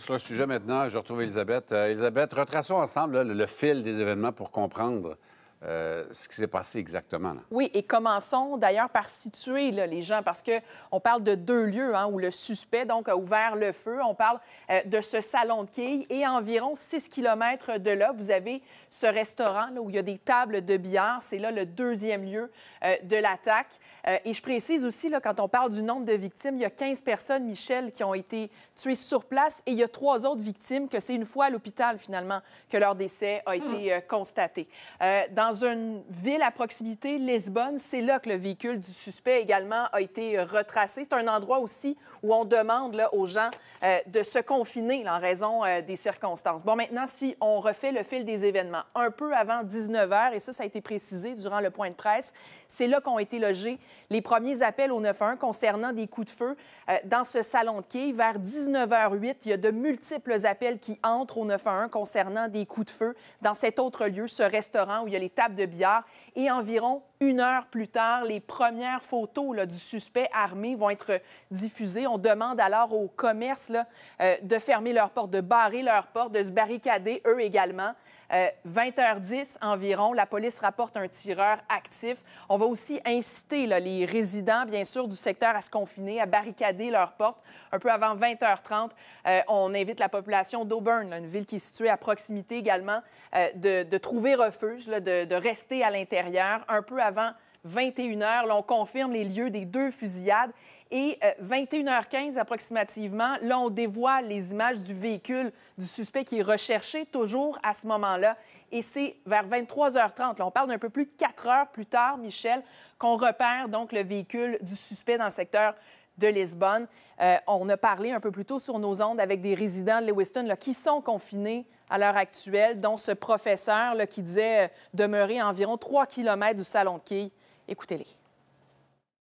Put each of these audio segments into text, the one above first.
Sur le sujet maintenant, je retrouve Elisabeth. Euh, Elisabeth, retraçons ensemble le, fil des événements pour comprendre euh, ce qui s'est passé exactement. Là. Oui, et commençons d'ailleurs par situer les gens, parce qu'on parle de deux lieux hein, où le suspect donc, a ouvert le feu. On parle euh, de ce salon de quilles et environ 6 km de là, vous avez ce restaurant là, où il y a des tables de billard. C'est là le deuxième lieu euh, de l'attaque. et je précise aussi, là, quand on parle du nombre de victimes, il y a 15 personnes, Michel, qui ont été tuées sur place et il y a trois autres victimes que c'est une fois à l'hôpital, finalement, que leur décès a été constaté. dans dans une ville à proximité, Lisbonne. C'est là que le véhicule du suspect également a été retracé. C'est un endroit aussi où on demande là, aux gens euh, de se confiner en raison euh, des circonstances. Bon, maintenant, si on refait le fil des événements, un peu avant 19 h, et ça, ça a été précisé durant le point de presse, c'est là qu'ont été logés les premiers appels au 91 concernant des coups de feu euh, dans ce salon de quai. Vers 19h08, il y a de multiples appels qui entrent au 91 concernant des coups de feu dans cet autre lieu, ce restaurant où il y a les de bière et environ une heure plus tard, les premières photos du suspect armé vont être diffusées. On demande alors aux commerces euh, de fermer leurs portes, de barrer leurs portes, de se barricader eux également. 20h10 euh, environ, la police rapporte un tireur actif. On va aussi inciter les résidents, bien sûr, du secteur à se confiner, à barricader leurs portes. Un peu avant 20h30, euh, on invite la population d'Auburn, une ville qui est située à proximité également, de, trouver refuge, de, de, rester à l'intérieur. Un peu avant 21 h. l'on confirme les lieux des deux fusillades. Et 21h15 euh, approximativement, l'on on dévoile les images du véhicule du suspect qui est recherché toujours à ce moment-là. Et c'est vers 23h30, là, on parle d'un peu plus de 4 heures plus tard, Michel, qu'on repère donc le véhicule du suspect dans le secteur de Lisbonne. Euh, on a parlé un peu plus tôt sur nos ondes avec des résidents de Lewiston qui sont confinés à l'heure actuelle, dont ce professeur là, qui disait euh, demeurer environ 3 km du Salon de Quille. Écoutez-les.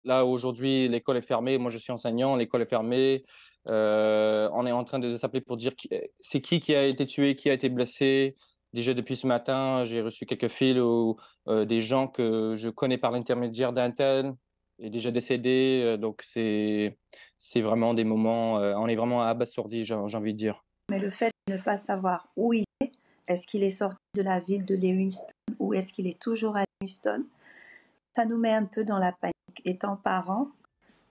Là, aujourd'hui, l'école est fermée. Moi, je suis enseignant, l'école est fermée. Euh, on est en train de s'appeler pour dire euh, c'est qui qui a été tué, qui a été blessé. Déjà depuis ce matin, j'ai reçu quelques fils des gens que je connais par l'intermédiaire tel et déjà décédé. donc c'est c'est vraiment des moments, on est vraiment abasourdi, j'ai envie de dire mais le fait de ne pas savoir où il est, est-ce qu'il est sorti de la ville de Lewiston ou est-ce qu'il est toujours à Lewiston, ça nous met un peu dans la panique. Étant parents,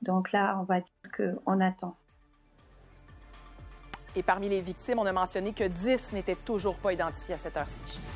donc là, on va dire qu'on attend. Et parmi les victimes, on a mentionné que 10 n'étaient toujours pas identifiés à cette heure-ci.